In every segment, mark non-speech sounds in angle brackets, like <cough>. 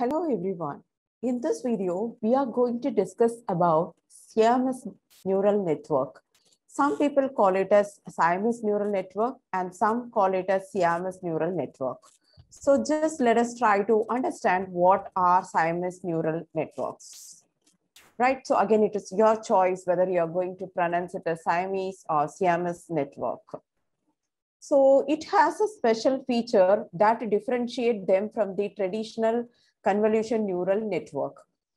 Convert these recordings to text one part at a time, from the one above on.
Hello everyone. In this video, we are going to discuss about Siamese neural network. Some people call it as Siamese neural network and some call it as Siamese neural network. So just let us try to understand what are Siamese neural networks. Right, so again, it is your choice whether you're going to pronounce it as Siamese or Siamese network. So it has a special feature that differentiate them from the traditional convolution neural network.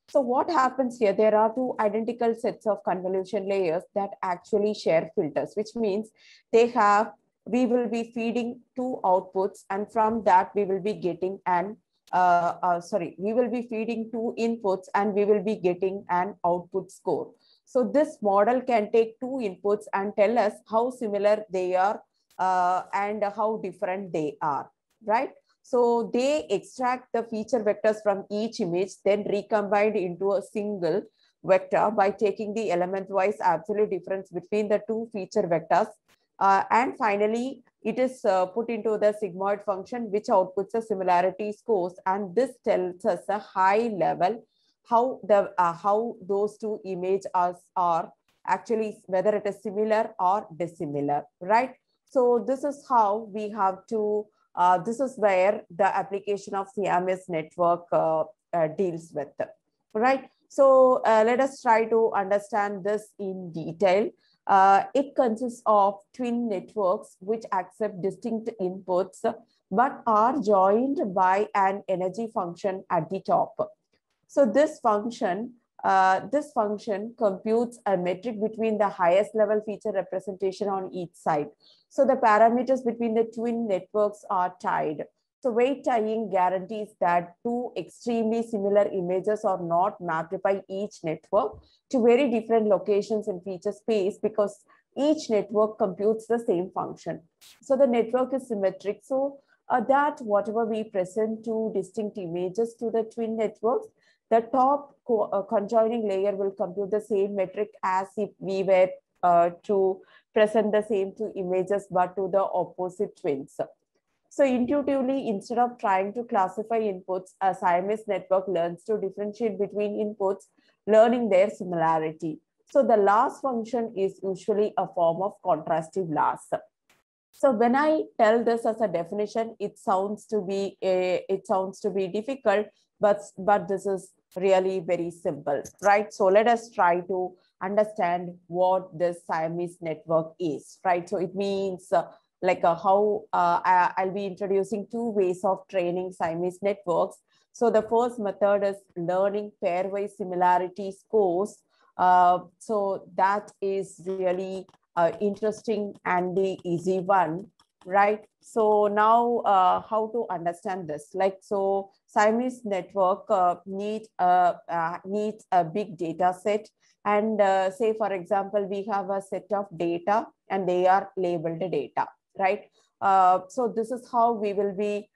So what happens here, there are two identical sets of convolution layers that actually share filters, which means they have, we will be feeding two outputs and from that we will be getting an, uh, uh, sorry, we will be feeding two inputs and we will be getting an output score. So this model can take two inputs and tell us how similar they are uh, and how different they are, right? So they extract the feature vectors from each image, then recombined into a single vector by taking the element-wise absolute difference between the two feature vectors. Uh, and finally, it is uh, put into the sigmoid function, which outputs the similarity scores. And this tells us a high level how, the, uh, how those two images are, are actually, whether it is similar or dissimilar, right? So this is how we have to uh, this is where the application of CMS network uh, uh, deals with, right? So uh, let us try to understand this in detail. Uh, it consists of twin networks which accept distinct inputs but are joined by an energy function at the top. So this function uh, this function computes a metric between the highest level feature representation on each side. So the parameters between the twin networks are tied. So weight tying guarantees that two extremely similar images are not mapped by each network to very different locations in feature space because each network computes the same function. So the network is symmetric. So uh, that whatever we present two distinct images to the twin networks the top uh, conjoining layer will compute the same metric as if we were uh, to present the same two images but to the opposite twins. So intuitively, instead of trying to classify inputs, a Siamese network learns to differentiate between inputs, learning their similarity. So the loss function is usually a form of contrastive loss. So when I tell this as a definition, it sounds to be a, it sounds to be difficult, but, but this is really very simple, right? So let us try to understand what this Siamese network is, right? So it means uh, like uh, how uh, I, I'll be introducing two ways of training Siamese networks. So the first method is learning pairwise similarity scores. Uh, so that is really uh, interesting and the easy one right? So now uh, how to understand this? Like, so Siamese network uh, need, a uh, uh, needs a big data set. And uh, say, for example, we have a set of data and they are labeled data, right? Uh, so this is how we will be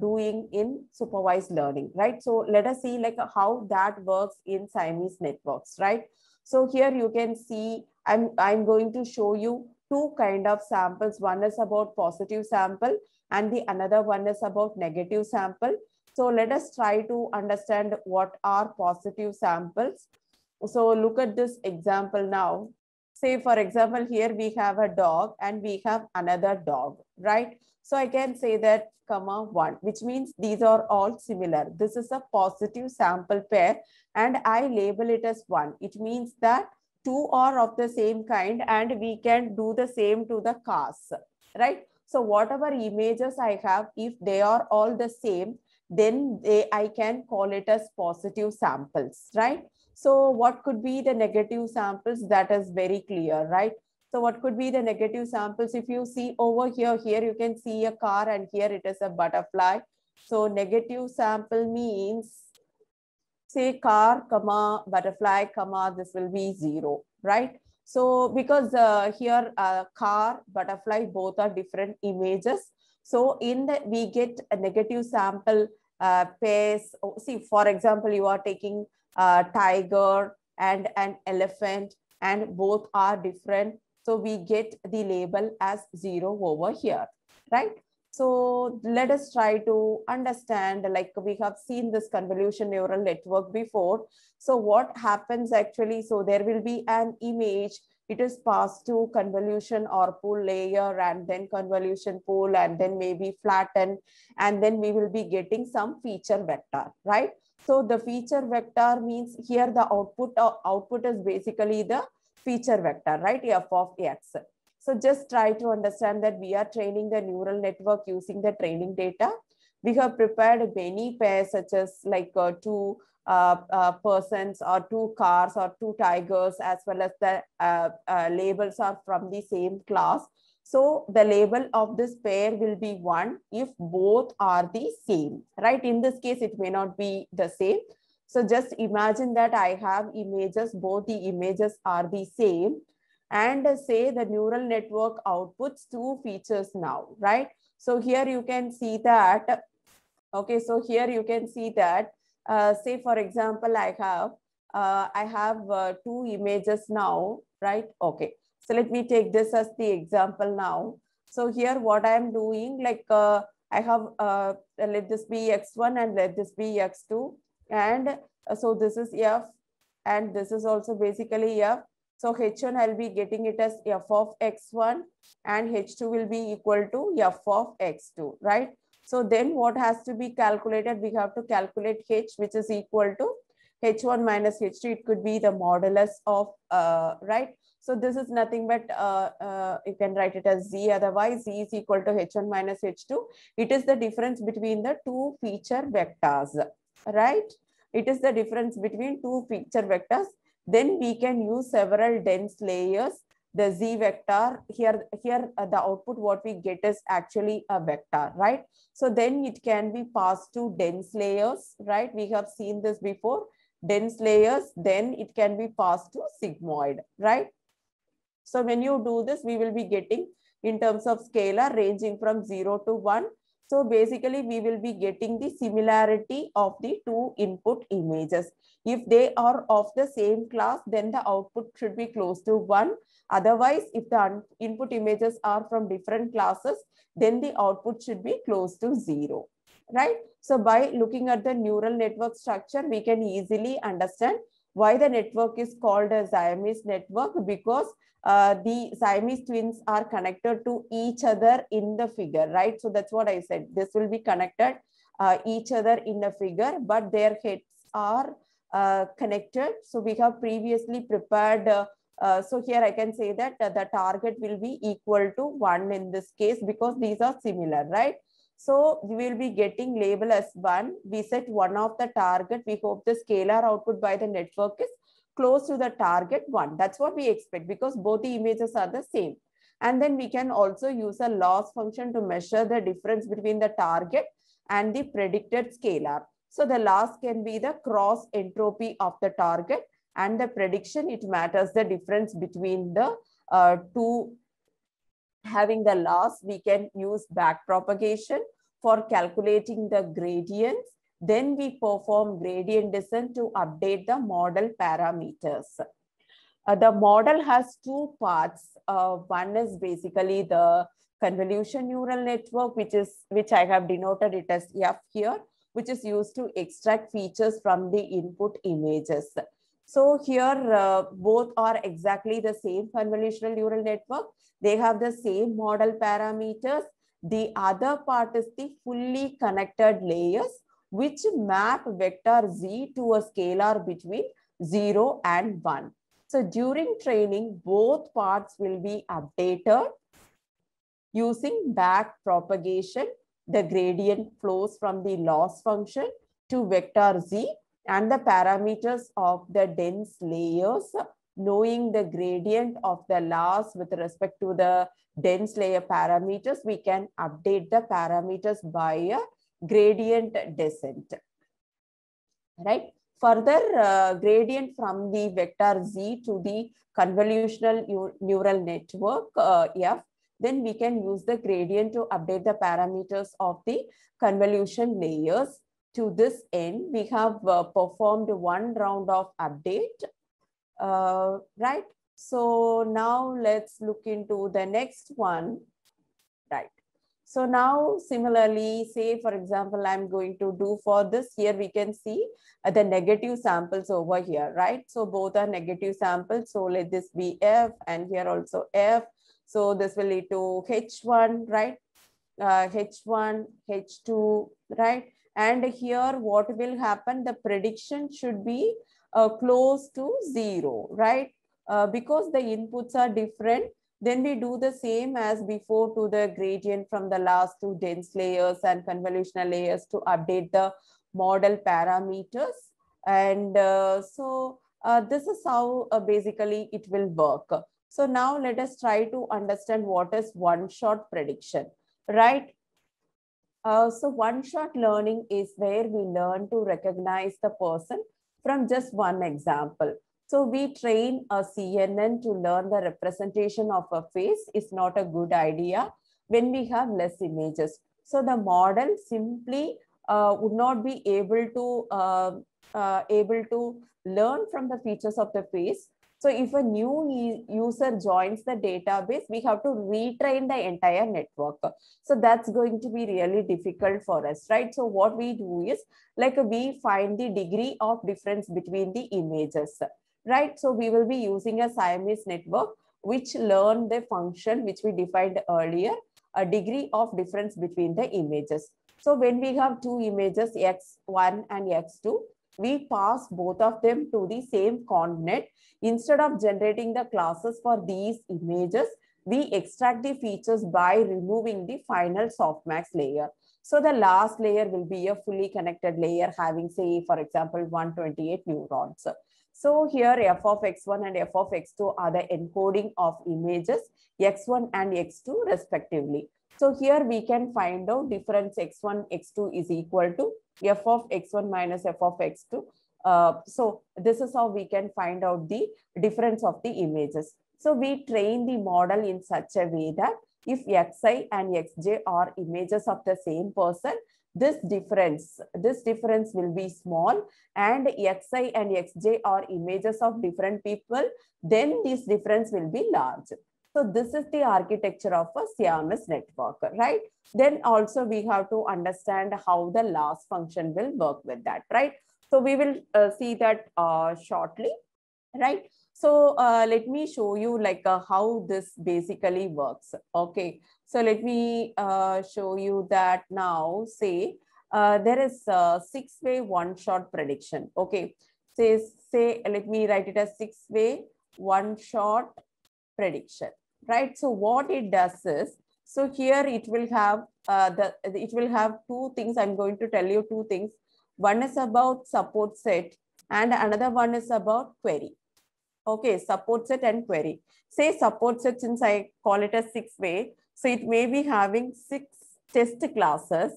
doing in supervised learning, right? So let us see like how that works in Siamese networks, right? So here you can see, I'm, I'm going to show you two kind of samples. One is about positive sample and the another one is about negative sample. So let us try to understand what are positive samples. So look at this example now. Say for example, here we have a dog and we have another dog, right? So I can say that comma one, which means these are all similar. This is a positive sample pair and I label it as one. It means that two are of the same kind and we can do the same to the cars, right? So whatever images I have, if they are all the same, then they, I can call it as positive samples, right? So what could be the negative samples? That is very clear, right? So what could be the negative samples? If you see over here, here you can see a car and here it is a butterfly. So negative sample means say car, comma, butterfly, comma, this will be zero, right? So because uh, here uh, car, butterfly, both are different images. So in we get a negative sample uh, pairs. Oh, see, for example, you are taking a uh, tiger and an elephant and both are different. So we get the label as zero over here, right? So let us try to understand, like we have seen this convolution neural network before. So what happens actually, so there will be an image, it is passed to convolution or pool layer and then convolution pool and then maybe flatten and then we will be getting some feature vector, right? So the feature vector means here the output, uh, output is basically the feature vector, right? f of x. So just try to understand that we are training the neural network using the training data. We have prepared many pairs such as like uh, two uh, uh, persons or two cars or two tigers as well as the uh, uh, labels are from the same class. So the label of this pair will be one if both are the same, right? In this case, it may not be the same. So just imagine that I have images, both the images are the same and say the neural network outputs two features now, right? So here you can see that, okay, so here you can see that, uh, say for example, I have, uh, I have uh, two images now, right? Okay, so let me take this as the example now. So here what I am doing, like uh, I have, uh, let this be X1 and let this be X2. And uh, so this is F and this is also basically F so H1 I'll be getting it as f of x1 and H2 will be equal to f of x2, right? So then what has to be calculated? We have to calculate H which is equal to H1 minus H2. It could be the modulus of, uh, right? So this is nothing but uh, uh, you can write it as z. Otherwise, z is equal to h1 minus h2. It is the difference between the two feature vectors, right? It is the difference between two feature vectors. Then we can use several dense layers. The Z vector, here, here uh, the output what we get is actually a vector, right? So then it can be passed to dense layers, right? We have seen this before. Dense layers, then it can be passed to sigmoid, right? So when you do this, we will be getting in terms of scalar ranging from 0 to 1 so basically we will be getting the similarity of the two input images. If they are of the same class, then the output should be close to one. Otherwise, if the input images are from different classes, then the output should be close to zero, right? So by looking at the neural network structure, we can easily understand why the network is called a Siamese network? Because uh, the Siamese twins are connected to each other in the figure, right? So that's what I said. This will be connected uh, each other in the figure, but their heads are uh, connected. So we have previously prepared. Uh, uh, so here I can say that uh, the target will be equal to 1 in this case because these are similar, right? So we will be getting label as one. We set one of the target. We hope the scalar output by the network is close to the target one. That's what we expect because both the images are the same. And then we can also use a loss function to measure the difference between the target and the predicted scalar. So the loss can be the cross entropy of the target and the prediction, it matters the difference between the uh, two having the loss, we can use back propagation for calculating the gradients. Then we perform gradient descent to update the model parameters. Uh, the model has two parts. Uh, one is basically the convolution neural network, which is which I have denoted it as F here, which is used to extract features from the input images. So here, uh, both are exactly the same convolutional neural network. They have the same model parameters. The other part is the fully connected layers, which map vector z to a scalar between 0 and 1. So during training, both parts will be updated using back propagation. The gradient flows from the loss function to vector z and the parameters of the dense layers, knowing the gradient of the loss with respect to the dense layer parameters, we can update the parameters by a gradient descent, right? Further, uh, gradient from the vector z to the convolutional neural network uh, f, then we can use the gradient to update the parameters of the convolution layers to this end, we have uh, performed one round of update, uh, right? So now let's look into the next one, right? So now similarly, say for example, I'm going to do for this year, we can see uh, the negative samples over here, right? So both are negative samples. So let this be F and here also F. So this will lead to H1, right? Uh, H1, H2, right? And here what will happen? The prediction should be uh, close to zero, right? Uh, because the inputs are different, then we do the same as before to the gradient from the last two dense layers and convolutional layers to update the model parameters. And uh, so uh, this is how uh, basically it will work. So now let us try to understand what is one-shot prediction, right? Uh, so one shot learning is where we learn to recognize the person from just one example. So we train a CNN to learn the representation of a face is not a good idea when we have less images. So the model simply uh, would not be able to uh, uh able to learn from the features of the face so if a new user joins the database, we have to retrain the entire network. So that's going to be really difficult for us, right? So what we do is like we find the degree of difference between the images, right? So we will be using a Siamese network which learn the function which we defined earlier, a degree of difference between the images. So when we have two images, x1 and x2, we pass both of them to the same coordinate. Instead of generating the classes for these images, we extract the features by removing the final softmax layer. So the last layer will be a fully connected layer having say, for example, 128 neurons. So here f of x1 and f of x2 are the encoding of images x1 and x2 respectively. So here we can find out difference x1, x2 is equal to f of x1 minus f of x2. Uh, so this is how we can find out the difference of the images. So we train the model in such a way that if xi and xj are images of the same person, this difference, this difference will be small and xi and xj are images of different people, then this difference will be large. So this is the architecture of a Siamese network, right? Then also we have to understand how the last function will work with that, right? So we will uh, see that uh, shortly, right? So uh, let me show you like uh, how this basically works. Okay, so let me uh, show you that now. Say uh, there is a six-way one-shot prediction. Okay, say say let me write it as six-way one-shot prediction right? So what it does is, so here it will have uh, the it will have two things. I'm going to tell you two things. One is about support set and another one is about query. Okay, support set and query. Say support set since I call it a six way. So it may be having six test classes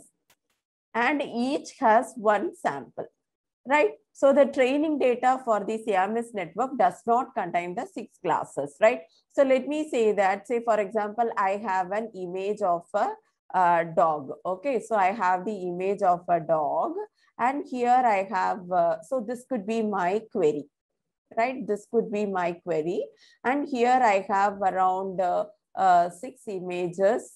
and each has one sample right? So the training data for the CMS network does not contain the six classes, right? So let me say that, say for example, I have an image of a, a dog, okay? So I have the image of a dog and here I have, uh, so this could be my query, right? This could be my query and here I have around uh, uh, six images.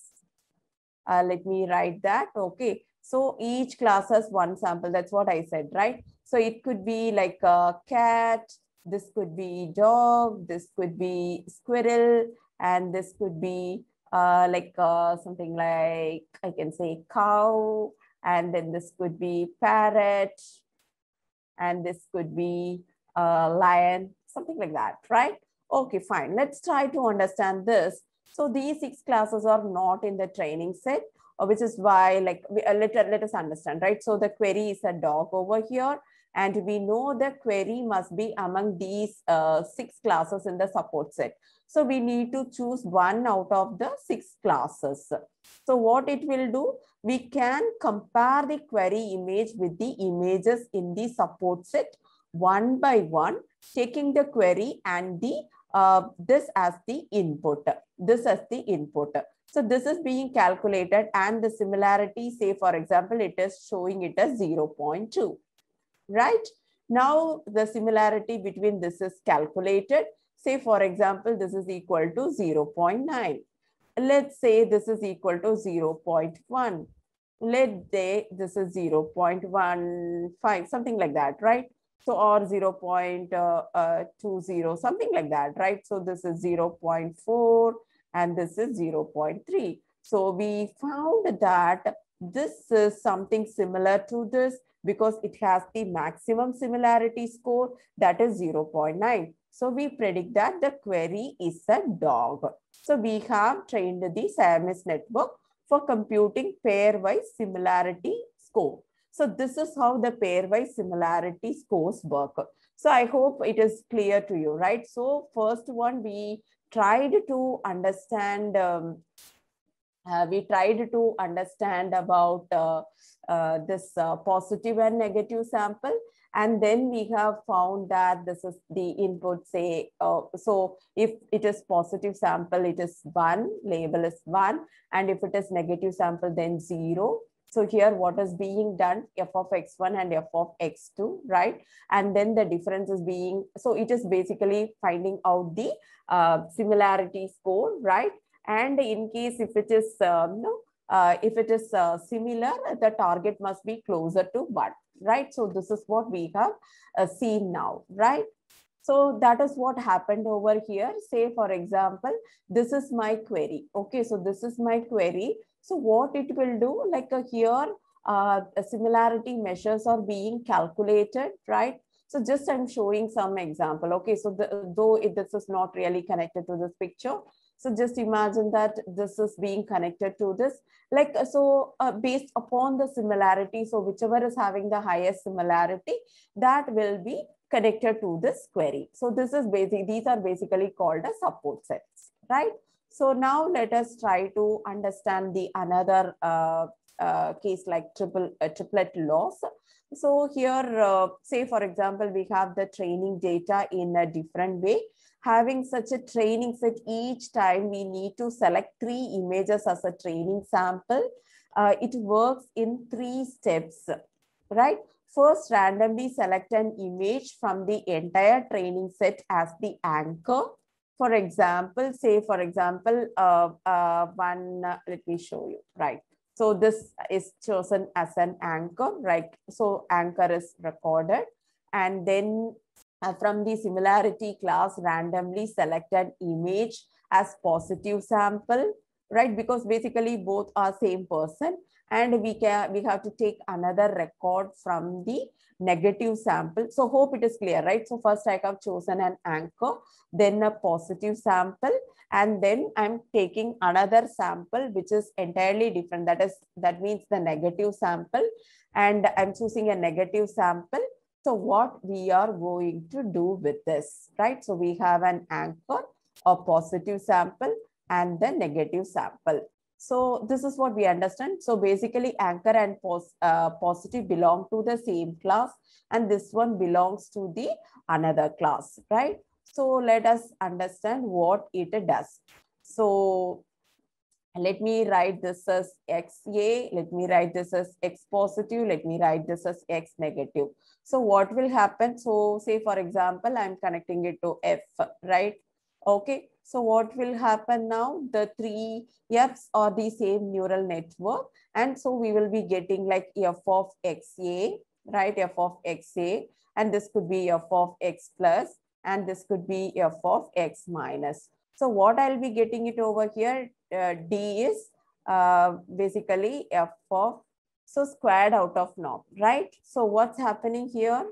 Uh, let me write that, okay? So each class has one sample, that's what I said, right? So it could be like a cat, this could be dog, this could be squirrel, and this could be uh, like uh, something like I can say cow, and then this could be parrot, and this could be a uh, lion, something like that, right? Okay, fine. Let's try to understand this. So these six classes are not in the training set, uh, which is why like we, uh, let, let us understand, right? So the query is a dog over here and we know the query must be among these uh, six classes in the support set. So we need to choose one out of the six classes. So what it will do, we can compare the query image with the images in the support set one by one, taking the query and the uh, this as the input. This as the input. So this is being calculated and the similarity, say for example, it is showing it as 0 0.2 right? Now the similarity between this is calculated. Say for example, this is equal to 0 0.9. Let's say this is equal to 0 0.1. Let's say this is 0 0.15, something like that, right? So, or 0 0.20, something like that, right? So this is 0 0.4 and this is 0 0.3. So we found that this is something similar to this because it has the maximum similarity score that is 0.9. So we predict that the query is a dog. So we have trained the CMS network for computing pairwise similarity score. So this is how the pairwise similarity scores work. So I hope it is clear to you, right? So first one, we tried to understand um, uh, we tried to understand about uh, uh, this uh, positive and negative sample and then we have found that this is the input say uh, so if it is positive sample it is one label is one and if it is negative sample then zero so here what is being done f of x1 and f of x2 right and then the difference is being so it is basically finding out the uh, similarity score right and in case if it is, uh, uh, if it is uh, similar, the target must be closer to 1, right? So this is what we have uh, seen now, right? So that is what happened over here. Say, for example, this is my query. Okay, so this is my query. So what it will do, like uh, here, uh, similarity measures are being calculated, right? So just I'm showing some example. Okay, so the, though it, this is not really connected to this picture, so just imagine that this is being connected to this like uh, so uh, based upon the similarity so whichever is having the highest similarity that will be connected to this query so this is basic these are basically called as support sets right so now let us try to understand the another uh, uh, case like triple uh, triplet loss. So here, uh, say for example, we have the training data in a different way having such a training set each time, we need to select three images as a training sample. Uh, it works in three steps, right? First, randomly select an image from the entire training set as the anchor. For example, say for example, uh, uh, one, uh, let me show you, right? So this is chosen as an anchor, right? So anchor is recorded and then uh, from the similarity class randomly selected image as positive sample right because basically both are same person and we can we have to take another record from the negative sample so hope it is clear right so first i have chosen an anchor then a positive sample and then i'm taking another sample which is entirely different that is that means the negative sample and i'm choosing a negative sample so what we are going to do with this, right? So we have an anchor, a positive sample and the negative sample. So this is what we understand. So basically anchor and pos uh, positive belong to the same class and this one belongs to the another class, right? So let us understand what it does. So let me write this as xa, let me write this as x positive, let me write this as x negative. So what will happen? So say for example, I'm connecting it to f, right? Okay, so what will happen now? The three f's are the same neural network. And so we will be getting like f of xa, right? f of xa, and this could be f of x plus, and this could be f of x minus. So what I'll be getting it over here, uh, D is uh, basically f of, so squared out of norm, right? So what's happening here?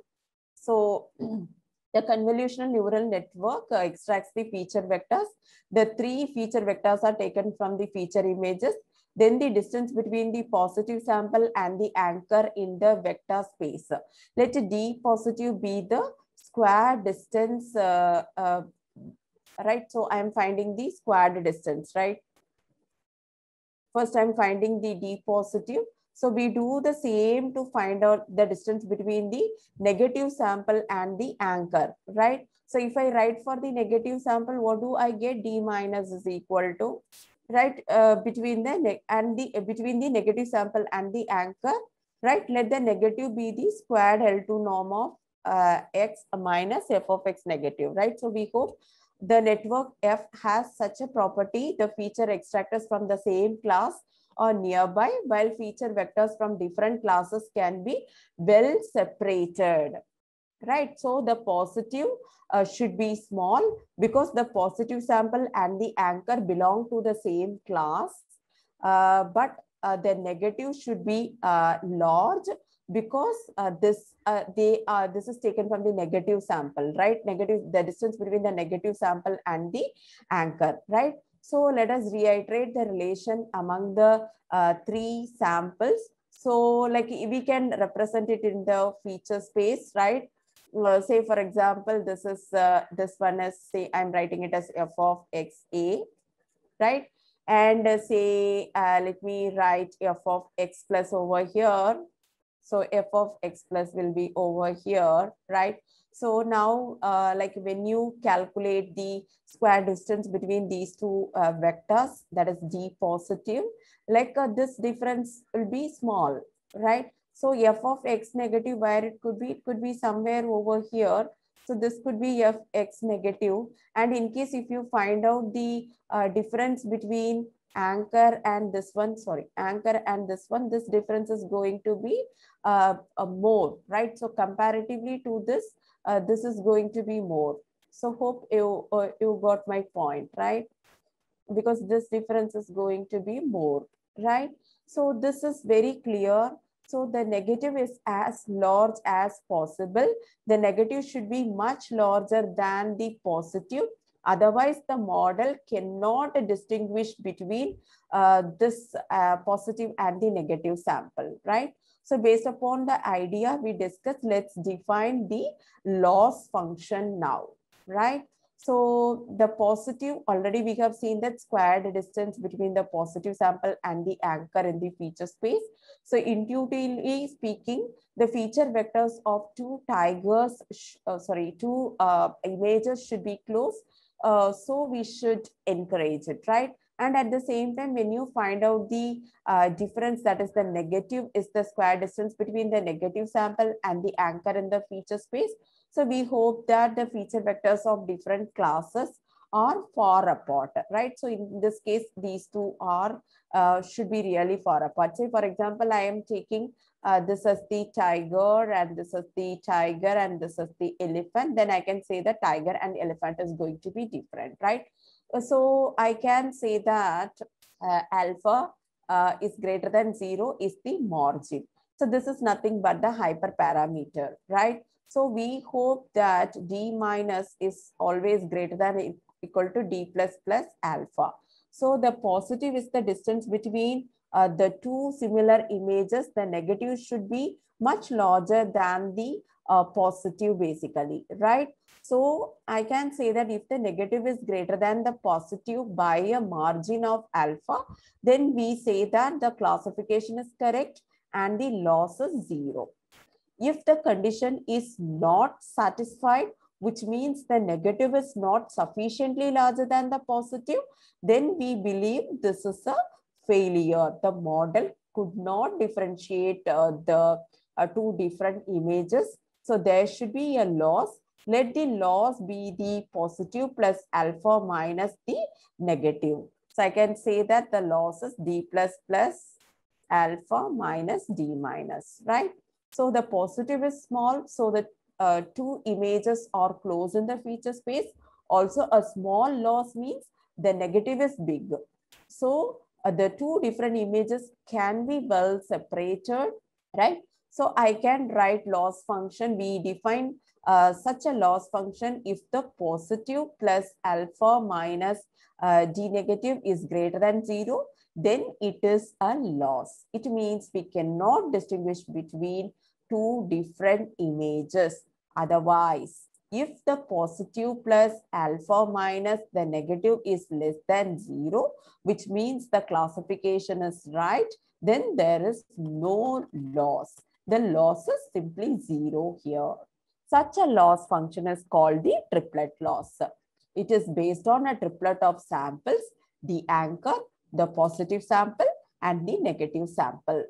So <clears throat> the convolutional neural network uh, extracts the feature vectors. The three feature vectors are taken from the feature images. Then the distance between the positive sample and the anchor in the vector space. Let D positive be the square distance, uh, uh, right? So I am finding the squared distance, right? First, I'm finding the d positive. So we do the same to find out the distance between the negative sample and the anchor, right? So if I write for the negative sample, what do I get? D minus is equal to, right? Uh, between the and the uh, between the negative sample and the anchor, right? Let the negative be the squared L2 norm of uh, x minus f of x negative, right? So we hope the network F has such a property, the feature extractors from the same class or nearby, while feature vectors from different classes can be well separated. Right, so the positive uh, should be small because the positive sample and the anchor belong to the same class, uh, but uh, the negative should be uh, large because uh, this uh, they are this is taken from the negative sample right negative the distance between the negative sample and the anchor right so let us reiterate the relation among the uh, three samples so like we can represent it in the feature space right uh, say for example this is uh, this one is say i'm writing it as f of x a right and uh, say let me write f of x plus over here so f of x plus will be over here, right? So now, uh, like when you calculate the square distance between these two uh, vectors, that is d positive, like uh, this difference will be small, right? So f of x negative, where it could be, it could be somewhere over here. So this could be f x negative. And in case if you find out the uh, difference between anchor and this one, sorry, anchor and this one, this difference is going to be uh, more, right? So comparatively to this, uh, this is going to be more. So hope you, uh, you got my point, right? Because this difference is going to be more, right? So this is very clear. So the negative is as large as possible. The negative should be much larger than the positive Otherwise, the model cannot distinguish between uh, this uh, positive and the negative sample, right? So based upon the idea we discussed, let's define the loss function now, right? So the positive, already we have seen that squared distance between the positive sample and the anchor in the feature space. So intuitively speaking, the feature vectors of two tigers, uh, sorry, two uh, images should be close uh, so we should encourage it right and at the same time when you find out the uh, difference that is the negative is the square distance between the negative sample and the anchor in the feature space so we hope that the feature vectors of different classes are far apart, right? So in this case, these two are uh, should be really far apart. Say, for example, I am taking uh, this is the tiger and this is the tiger and this is the elephant. Then I can say the tiger and elephant is going to be different, right? So I can say that uh, alpha uh, is greater than zero is the margin. So this is nothing but the hyperparameter, right? So we hope that D minus is always greater than equal to d plus plus alpha. So the positive is the distance between uh, the two similar images. The negative should be much larger than the uh, positive basically, right? So I can say that if the negative is greater than the positive by a margin of alpha, then we say that the classification is correct and the loss is zero. If the condition is not satisfied which means the negative is not sufficiently larger than the positive, then we believe this is a failure. The model could not differentiate uh, the uh, two different images. So there should be a loss. Let the loss be the positive plus alpha minus the negative. So I can say that the loss is d plus plus alpha minus d minus, right? So the positive is small. So the uh, two images are close in the feature space. Also, a small loss means the negative is big. So, uh, the two different images can be well separated, right? So, I can write loss function. We define uh, such a loss function if the positive plus alpha minus uh, d negative is greater than 0, then it is a loss. It means we cannot distinguish between two different images. Otherwise, if the positive plus alpha minus the negative is less than 0, which means the classification is right, then there is no loss. The loss is simply 0 here. Such a loss function is called the triplet loss. It is based on a triplet of samples, the anchor, the positive sample, and the negative sample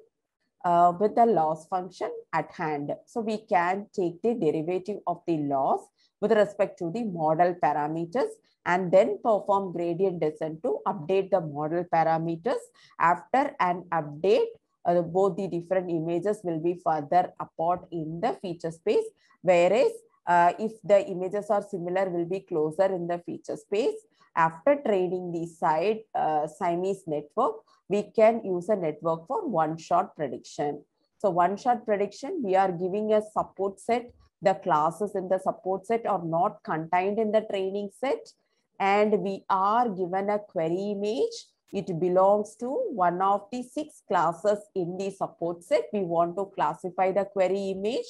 uh, with the loss function at hand. So we can take the derivative of the loss with respect to the model parameters and then perform gradient descent to update the model parameters. After an update, uh, both the different images will be further apart in the feature space, whereas uh, if the images are similar, will be closer in the feature space after training the side uh, Siamese network, we can use a network for one-shot prediction. So one-shot prediction, we are giving a support set. The classes in the support set are not contained in the training set. And we are given a query image. It belongs to one of the six classes in the support set. We want to classify the query image.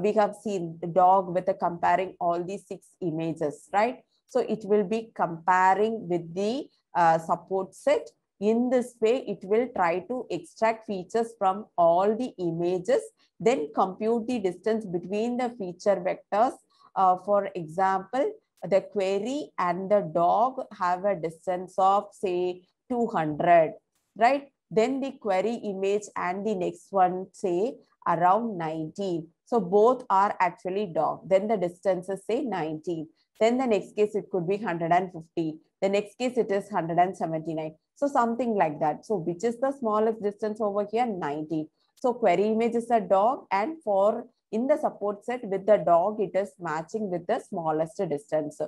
We have seen the dog with the comparing all these six images, right? So it will be comparing with the uh, support set. In this way, it will try to extract features from all the images, then compute the distance between the feature vectors. Uh, for example, the query and the dog have a distance of say 200, right? Then the query image and the next one say around 19. So both are actually dog. Then the distance is say 19. Then the next case, it could be 150. The next case, it is 179. So something like that. So which is the smallest distance over here? 90. So query image is a dog and for in the support set with the dog, it is matching with the smallest distance.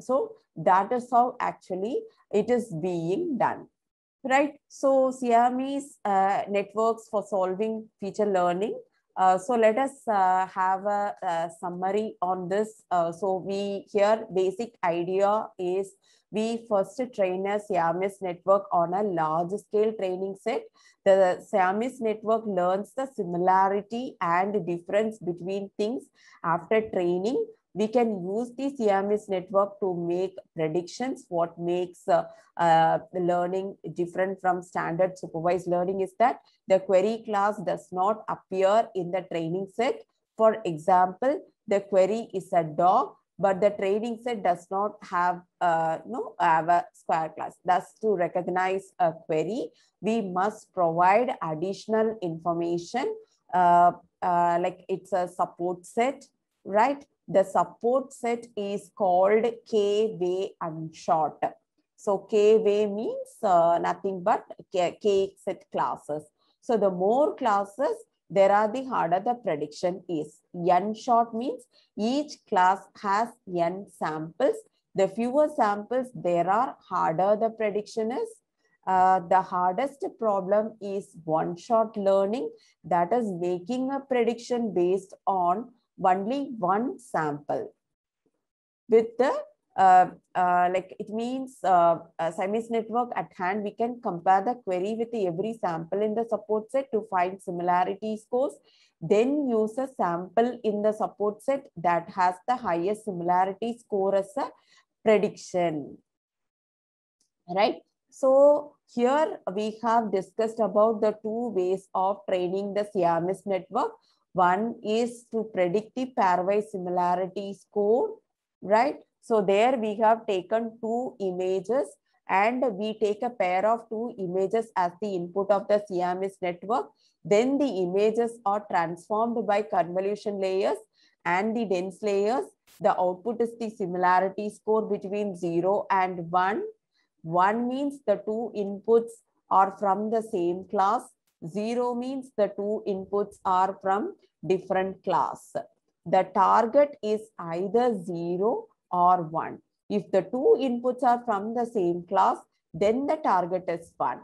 So that is how actually it is being done right? So Siamese uh, networks for solving feature learning uh, so let us uh, have a, a, uh, summary on this. Uh, so we here basic idea is we first train a Siamese network on a large scale training set. The Siamese network learns the similarity and difference between things after training we can use the CMS network to make predictions. What makes uh, uh, the learning different from standard supervised learning is that the query class does not appear in the training set. For example, the query is a dog, but the training set does not have, uh, no, have a square class. Thus, to recognize a query, we must provide additional information uh, uh like it's a support set, right? the support set is called K-way and short. So K-way means uh, nothing but K-set classes. So the more classes, there are the harder the prediction is. N short means each class has N samples. The fewer samples there are, harder the prediction is. Uh, the hardest problem is one-shot learning, that is making a prediction based on only one sample with the uh, uh, like it means uh, Siamese network at hand, we can compare the query with every sample in the support set to find similarity scores, then use a sample in the support set that has the highest similarity score as a prediction, right? So here we have discussed about the two ways of training the CMS network. One is to predict the pairwise similarity score, right? So there we have taken two images and we take a pair of two images as the input of the Siamese network. Then the images are transformed by convolution layers and the dense layers. The output is the similarity score between 0 and 1. 1 means the two inputs are from the same class 0 means the two inputs are from different class. The target is either 0 or 1. If the two inputs are from the same class, then the target is 1.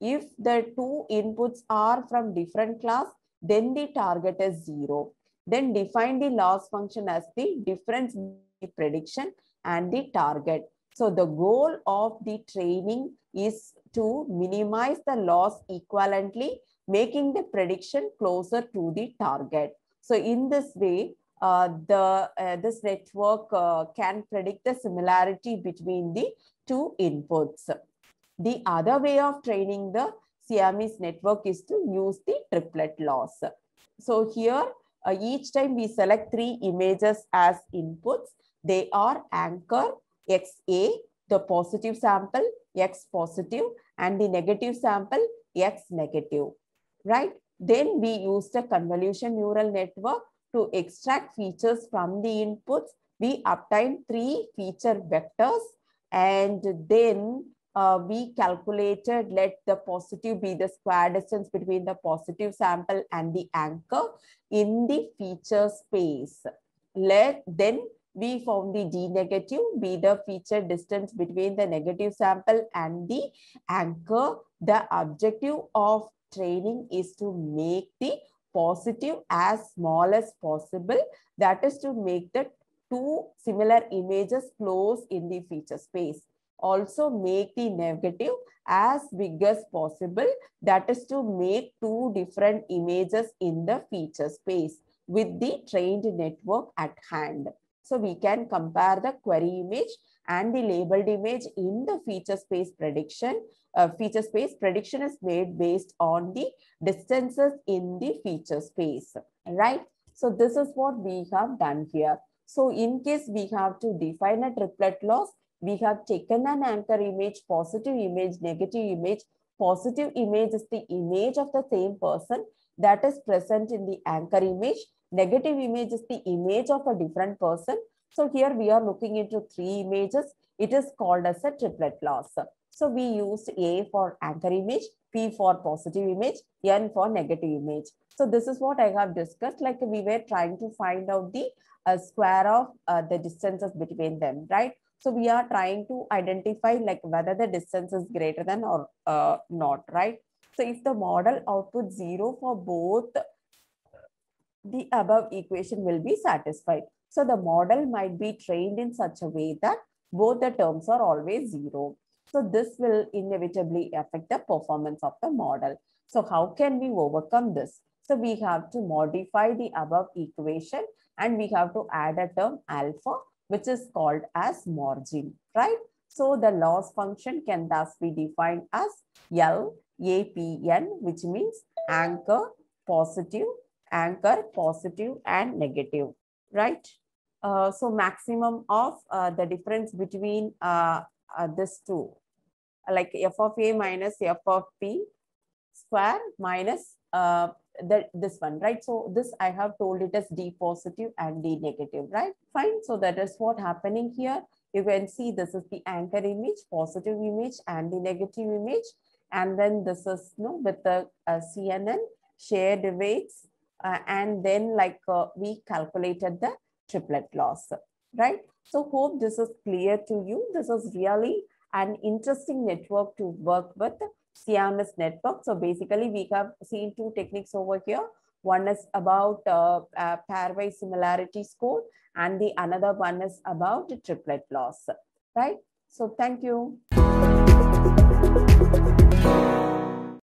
If the two inputs are from different class, then the target is 0. Then define the loss function as the difference between prediction and the target. So the goal of the training is to minimize the loss equivalently, making the prediction closer to the target. So in this way, uh, the uh, this network uh, can predict the similarity between the two inputs. The other way of training the Siamese network is to use the triplet loss. So here, uh, each time we select three images as inputs, they are anchor, xa, the positive sample, x positive and the negative sample, x negative, right? Then we used a convolution neural network to extract features from the inputs. We obtained three feature vectors and then uh, we calculated let the positive be the square distance between the positive sample and the anchor in the feature space. Let, then we found the D negative be the feature distance between the negative sample and the anchor. The objective of training is to make the positive as small as possible. That is to make the two similar images close in the feature space. Also make the negative as big as possible. That is to make two different images in the feature space with the trained network at hand. So we can compare the query image and the labeled image in the feature space prediction. Uh, feature space prediction is made based on the distances in the feature space, right? So this is what we have done here. So in case we have to define a triplet loss, we have taken an anchor image, positive image, negative image. Positive image is the image of the same person that is present in the anchor image negative image is the image of a different person. So here we are looking into three images. It is called as a triplet loss. So we used A for anchor image, P for positive image, N for negative image. So this is what I have discussed. Like we were trying to find out the uh, square of uh, the distances between them, right? So we are trying to identify like whether the distance is greater than or uh, not, right? So if the model outputs zero for both the above equation will be satisfied. So the model might be trained in such a way that both the terms are always zero. So this will inevitably affect the performance of the model. So how can we overcome this? So we have to modify the above equation and we have to add a term alpha which is called as margin, right? So the loss function can thus be defined as L APN which means anchor positive anchor positive and negative, right? Uh, so maximum of uh, the difference between uh, uh this two, like f of a minus f of p square minus uh, the, this one, right? So this I have told it as d positive and d negative, right? Fine. So that is what happening here. You can see this is the anchor image, positive image and the negative image. And then this is you no know, with the uh, CNN shared weights uh, and then like uh, we calculated the triplet loss, right? So hope this is clear to you. This is really an interesting network to work with, CMS network. So basically we have seen two techniques over here. One is about uh, uh, pairwise similarity score and the another one is about triplet loss, right? So thank you.